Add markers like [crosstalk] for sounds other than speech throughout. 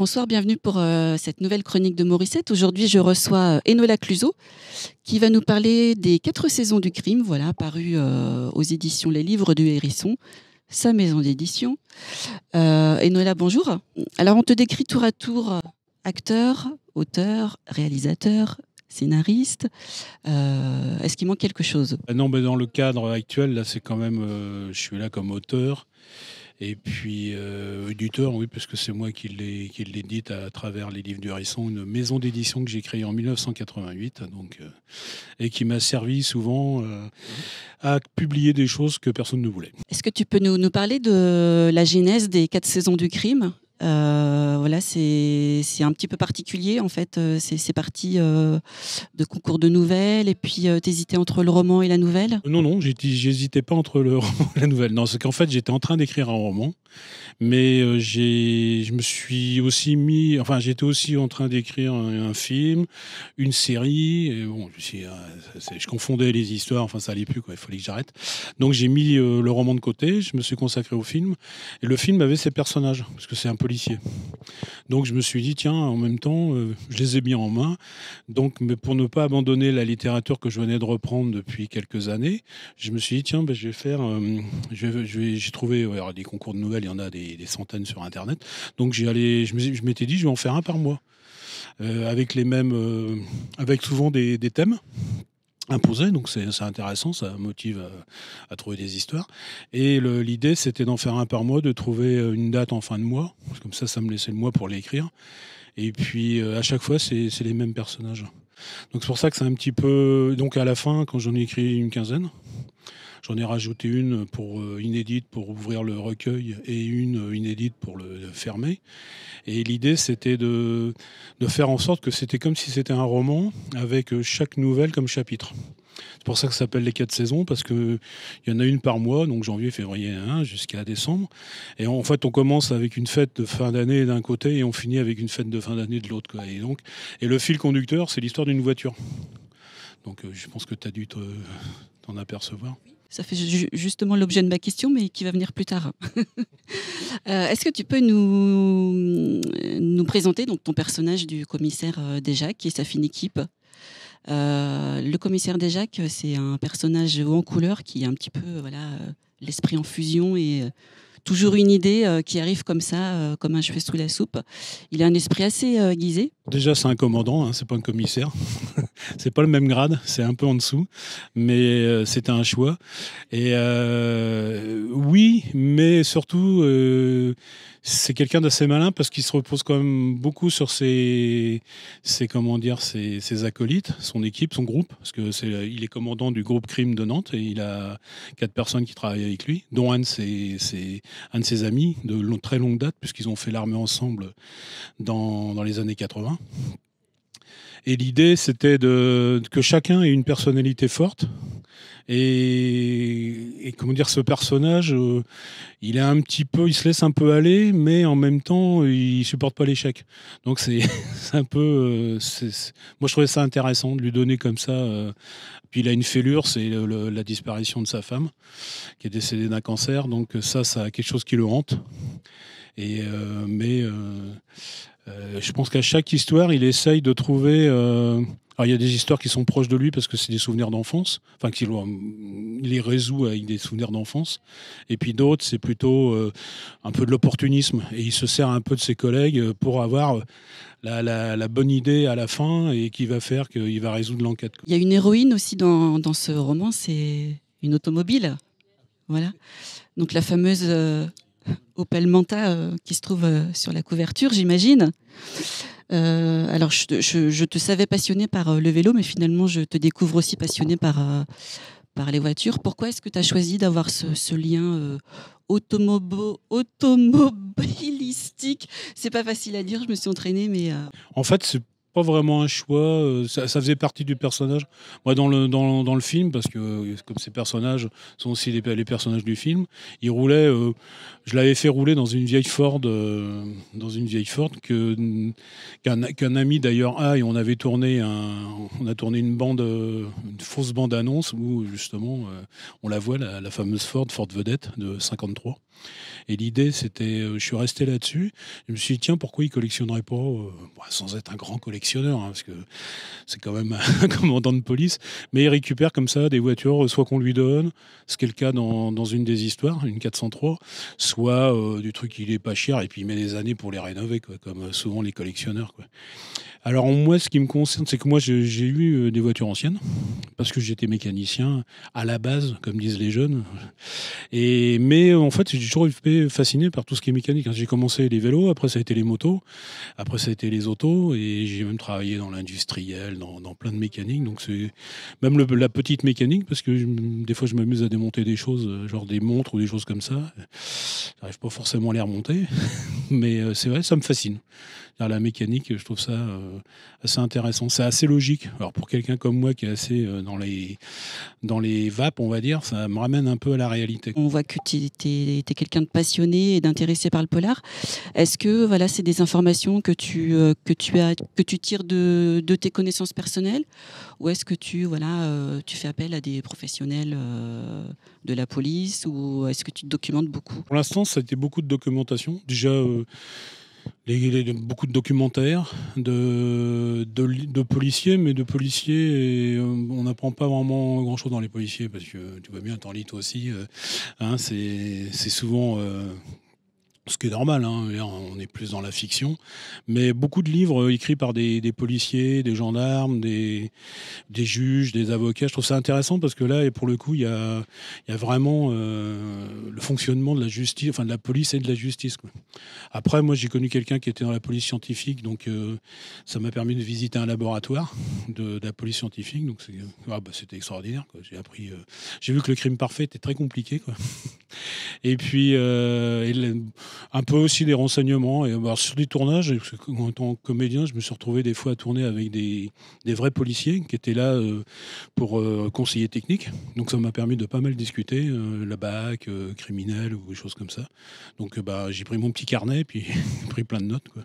Bonsoir, bienvenue pour euh, cette nouvelle chronique de Morissette. Aujourd'hui, je reçois euh, Enola Cluseau qui va nous parler des quatre saisons du crime, voilà, paru euh, aux éditions Les Livres du Hérisson, sa maison d'édition. Enola, bonjour. Alors, on te décrit tour à tour acteur, auteur, réalisateur, scénariste. Est-ce qu'il manque quelque chose ah Non, mais dans le cadre actuel, là, c'est quand même, je suis là comme auteur. Et puis, euh, éditeur, oui, que c'est moi qui l'édite à, à travers les livres du Hérisson, une maison d'édition que j'ai créée en 1988, donc, euh, et qui m'a servi souvent euh, à publier des choses que personne ne voulait. Est-ce que tu peux nous, nous parler de la genèse des quatre saisons du crime euh, voilà, c'est un petit peu particulier en fait. Euh, c'est parti euh, de concours de nouvelles et puis euh, t'hésitais entre le roman et la nouvelle Non, non, j'hésitais pas entre le [laughs] roman et la nouvelle. Non, c'est qu'en fait j'étais en train d'écrire un roman, mais je me suis aussi mis, enfin j'étais aussi en train d'écrire un, film, une série. bon, ah, je, confondais les histoires, enfin ça allait plus quoi. Il fallait que j'arrête. Donc j'ai mis le roman de côté, je me suis consacré au film. Et le film avait ses personnages parce que c'est un peu donc je me suis dit, tiens, en même temps, euh, je les ai mis en main. Donc mais pour ne pas abandonner la littérature que je venais de reprendre depuis quelques années, je me suis dit, tiens, ben, je vais faire... Euh, vais j'ai trouvé des concours de nouvelles, il y en a des, centaines sur Internet. Donc j'y allais, je m'étais dit, je vais en faire un par mois. Euh, avec les mêmes... avec souvent des thèmes imposé, donc c'est intéressant, ça motive à, trouver des histoires. Et l'idée, c'était d'en faire un par mois, de trouver euh, une date en fin de mois, comme ça, ça me laissait le mois pour l'écrire. Et puis, euh, à chaque fois, c'est les mêmes personnages. Donc c'est pour ça que c'est un petit peu. Donc à la fin, quand j'en ai écrit une quinzaine, J'en ai rajouté une pour euh, inédite pour ouvrir le recueil et une euh, inédite pour le fermer. Et l'idée, c'était de, faire en sorte que c'était comme si c'était un roman avec euh, chaque nouvelle comme chapitre. C'est pour ça que ça s'appelle les quatre saisons, parce qu'il y en a une par mois, donc janvier, février, hein, jusqu'à décembre. Et en fait, on commence avec une fête de fin d'année d'un côté et on finit avec une fête de fin d'année de l'autre. Et, et le fil conducteur, c'est l'histoire d'une voiture. Donc euh, je pense que tu as dû euh, t'en apercevoir. Ça fait justement l'objet de ma question, mais qui va venir plus tard. [laughs] Euh, est-ce que tu peux nous, nous présenter donc, ton personnage du commissaire Déjac et sa fine équipe Le commissaire Déjac, c'est un personnage en couleur qui est un petit peu voilà l'esprit en fusion et toujours une idée qui arrive comme ça, comme un cheveu sous la soupe. Il a un esprit assez guisé Déjà, c'est un commandant, hein, c'est pas un commissaire. [laughs] c'est pas le même grade, c'est un peu en dessous, mais euh, c'est c'était un choix. Et euh, oui, mais surtout, euh, c'est quelqu'un d'assez malin parce qu'il se repose quand même beaucoup sur ses, ses comment dire, ses, acolytes, son équipe, son groupe, parce que c'est, il est commandant du groupe crime de Nantes et il a quatre personnes qui travaillent avec lui, dont un de ses, un de ses amis de très longue date puisqu'ils ont fait l'armée ensemble dans, dans les années 80. Et l'idée, c'était de, que chacun ait une personnalité forte. Et, comment dire, ce personnage, euh, il est un petit peu, il se laisse un peu aller, mais en même temps, il supporte pas l'échec. Donc c'est [laughs] un peu, euh, moi je trouvais ça intéressant de lui donner comme ça. Euh, puis il a une fêlure, c'est la disparition de sa femme, qui est décédée d'un cancer. Donc ça, ça a quelque chose qui le hante. Et mais euh, je pense qu'à chaque histoire, il essaye de trouver. Euh, alors, ah, il y a des histoires qui sont proches de lui parce que c'est des souvenirs d'enfance, enfin, qu'il mm, les résout avec des souvenirs d'enfance. Et puis d'autres, c'est plutôt euh, un peu de l'opportunisme. Et il se sert un peu de ses collègues pour avoir la, bonne idée à la fin et qui va faire qu'il va résoudre l'enquête. Il y a une héroïne aussi dans, dans ce roman, c'est une automobile. Voilà. Donc la fameuse Opel Manta euh, qui se trouve euh, sur la couverture, j'imagine. Euh, alors, je, te savais passionné par le vélo, mais finalement, je te découvre aussi passionné par, par les voitures. Pourquoi est-ce que tu as choisi d'avoir ce, ce, lien automobilistique C'est pas facile à dire, je me suis entraînée, mais. En fait, c'est pas vraiment un choix. Euh, ça, faisait partie du personnage. Moi, dans le, dans, le film, parce que euh, comme ces personnages sont aussi les, personnages du film, il roulait. Euh, je l'avais fait rouler dans une vieille Ford, dans une vieille Ford que qu'un ami d'ailleurs a. Et on avait tourné un, on a tourné une bande, une fausse bande annonce où justement on la voit la, la, fameuse Ford, Ford vedette de 53. Et l'idée, c'était, je suis resté là-dessus. Je me suis dit tiens, pourquoi il collectionnerait pas, bah, sans être un grand collectionneur collectionneur, hein, parce que c'est quand même un [laughs] commandant de police, mais il récupère comme ça des voitures, euh, soit qu'on lui donne, ce qui est le cas dans, dans une des histoires, une 403, soit euh, du truc qui est pas cher et puis il met des années pour les rénover, comme euh, souvent les collectionneurs. Quoi. Alors moi, ce qui me concerne, c'est que moi j'ai eu des voitures anciennes, parce que j'étais mécanicien à la base, comme disent les jeunes. Et, mais en fait, j'ai toujours été fasciné par tout ce qui est mécanique. Hein. J'ai commencé les vélos, après ça a été les motos, après ça a été les autos, et j'ai même dans l'industriel, dans, plein de mécaniques. Donc c'est même le, la petite mécanique, parce que des fois je m'amuse à démonter des choses, euh, genre des montres ou des choses comme ça. J'arrive pas forcément à les remonter, [laughs] mais euh, c'est vrai, ça me fascine. La mécanique, je trouve ça euh, assez intéressant. C'est assez logique. Alors pour quelqu'un comme moi qui est assez dans les dans les vapes, on va dire, ça me ramène un peu à la réalité. On voit que tu étais quelqu'un de passionné et d'intéressé par le polar. Est-ce que voilà, c'est des informations que tu que tu as que tu tire de, de, tes connaissances personnelles ou est-ce que tu, voilà, euh, tu fais appel à des professionnels euh, de la police ou est-ce que tu te documentes beaucoup Pour l'instant, ça a été beaucoup de documentation. Déjà, euh, les, beaucoup de documentaires, de, de, policiers, mais de policiers, on n'apprend pas vraiment grand-chose dans les policiers parce que tu vois bien, t'en lis toi aussi. Hein, c'est souvent ce qui est normal, hein, on est plus dans la fiction, mais beaucoup de livres euh, écrits par des, policiers, des gendarmes, des, juges, des avocats, je trouve ça intéressant parce que là, pour le coup, il y a, vraiment euh, le fonctionnement de la justice, enfin de la police et de la justice. Après, moi, j'ai connu quelqu'un qui était dans la police scientifique, donc euh, ça m'a permis de visiter un laboratoire de, la police scientifique, donc ah, bah, c'était extraordinaire. J'ai appris, j'ai vu que le crime parfait était très compliqué. [laughs] Et puis, un peu aussi des renseignements. Et, avoir sur des tournages, en tant que comédien, je me suis retrouvé des fois à tourner avec des, des vrais policiers qui étaient là euh, pour euh, conseiller technique. Donc ça m'a permis de pas mal discuter, euh, la BAC, criminel ou des choses comme ça. Donc bah, j'ai pris mon petit carnet, puis [laughs] j'ai pris plein de notes. Quoi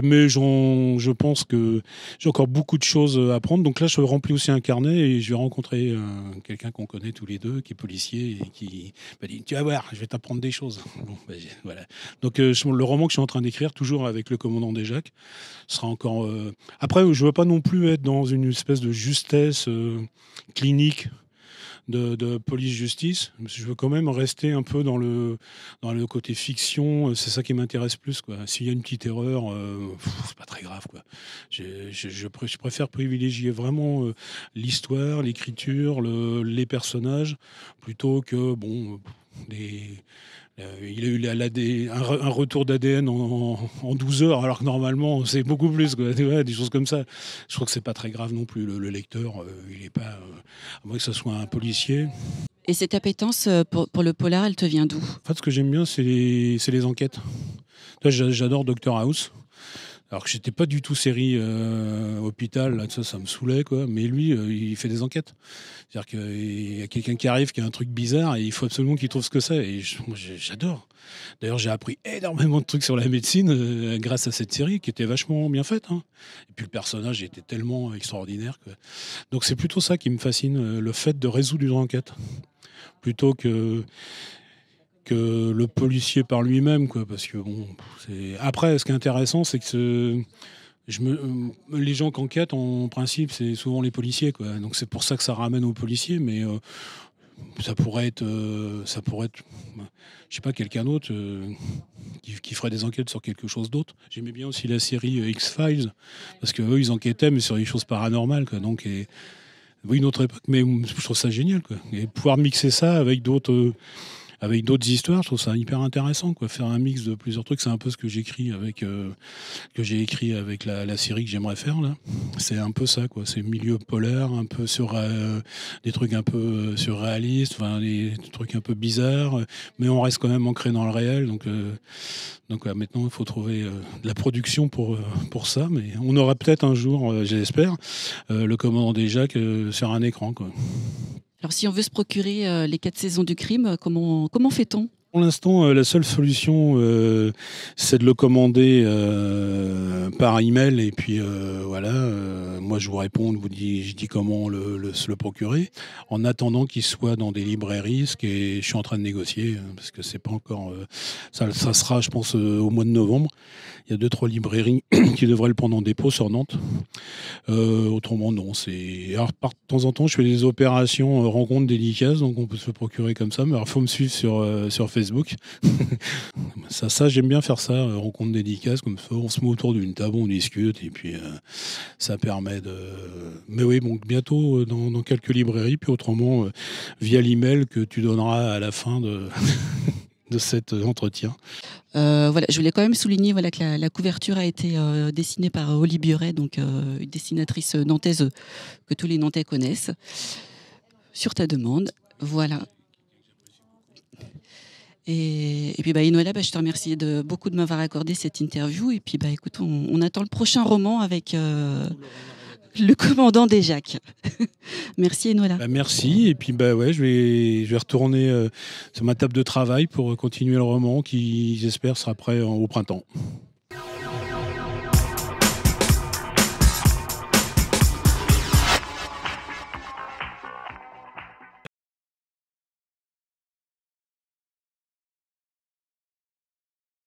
mais je pense que j'ai encore beaucoup de choses à apprendre. Donc là, je remplis aussi un carnet et je vais rencontrer euh, quelqu'un qu'on connaît tous les deux, qui est policier et qui m'a dit Tu vas voir, je vais t'apprendre des choses. [laughs] Ben, Donc euh, le roman que je suis en train d'écrire, toujours avec le commandant des Jacques, sera encore. Euh, après, je ne veux pas non plus être dans une espèce de justesse clinique de, police-justice. Je veux quand même rester un peu dans le, dans le côté fiction. Euh, c'est ça qui m'intéresse plus. S'il y a une petite erreur, euh, c'est pas très grave. Quoi. Je, préfère privilégier vraiment euh, l'histoire, l'écriture, les personnages, plutôt que bon, des euh, il a eu la, un, retour d'ADN en, 12 heures, alors que normalement c'est beaucoup plus, [laughs] des choses comme ça. Je crois que c'est pas très grave non plus. Le, lecteur, euh, il n'est pas, euh, à moins que ce soit un policier. Et cette appétence pour, le polar, elle te vient d'où En fait, ce que j'aime bien, c'est les, les enquêtes. J'adore Doctor House. Alors que j'étais pas du tout série euh, hôpital, là, ça, me saoulait, quoi. Mais lui, euh, il fait des enquêtes. C'est-à-dire qu'il y a quelqu'un qui arrive, qui a un truc bizarre, et il faut absolument qu'il trouve ce que c'est. Et j'adore. D'ailleurs, j'ai appris énormément de trucs sur la médecine euh, grâce à cette série, qui était vachement bien faite. Hein. Et puis le personnage était tellement extraordinaire. Que... Donc c'est plutôt ça qui me fascine, le fait de résoudre une enquête, plutôt que que le policier par lui-même, quoi. Parce que bon, Après, ce qui est intéressant, c'est que les gens qui en principe, c'est souvent les policiers, Donc c'est pour ça que ça ramène aux policiers, mais euh, ça pourrait être, euh, ça pourrait je sais pas, quelqu'un d'autre euh, qui, ferait des enquêtes sur quelque chose d'autre. J'aimais bien aussi la série X Files parce que ils enquêtaient mais sur des choses paranormales, Donc oui, une autre époque, mais je trouve ça génial, Et pouvoir mixer ça avec d'autres avec d'autres histoires. Je trouve ça hyper intéressant, quoi. Faire un mix de plusieurs trucs, c'est un peu ce que j'écris avec euh, que j'ai écrit avec la, série que j'aimerais faire là. C'est un peu ça, quoi. C'est milieu polaire, un peu sur euh, des trucs un peu euh, surréalistes, enfin des trucs un peu bizarres, mais on reste quand même ancré dans le réel. Donc, donc maintenant, il faut trouver de la production pour pour ça. Mais on aura peut-être un jour, j'espère, le commandant déjà que sur un écran, quoi. Alors si on veut se procurer euh, les quatre saisons du crime, euh, comment, comment fait-on pour l'instant, euh, la seule solution, c'est de le commander par email et puis voilà, moi, je vous réponds, vous dis, je dis comment le, se le procurer, en attendant qu'il soit dans des librairies, ce qui je suis en train de négocier, hein, parce que c'est pas encore. Euh, ça, sera, je pense, euh, au mois de novembre. Il y a deux, trois librairies [clears throat] qui devraient le prendre en dépôt sur Nantes. Euh, autrement, non. Alors, par, de temps en temps, je fais des opérations rencontres dédicaces, donc on peut se le procurer comme ça. Mais il faut me suivre sur, Facebook. [laughs] ça, ça j'aime bien faire ça, rencontres dédicaces, comme ça, on se met autour d'une table, on discute, et puis ça permet mais oui, bientôt euh, dans, quelques librairies, puis autrement euh, via l'email que tu donneras à la fin de. [laughs] de cet entretien euh, voilà, je voulais quand même souligner voilà, que la, couverture a été dessinée par Oli Buret, donc une dessinatrice nantaise que tous les Nantais connaissent. Sur ta demande, voilà. Et, puis, bah, bah, je te remercie de, beaucoup de m'avoir accordé cette interview. Et puis, bah, écoute, on, on attend le prochain roman avec le commandant des Jacques. [laughs] merci Enola. Bah, merci et puis bah ouais, je vais retourner euh, sur ma table de travail pour continuer le roman qui j'espère sera prêt au printemps.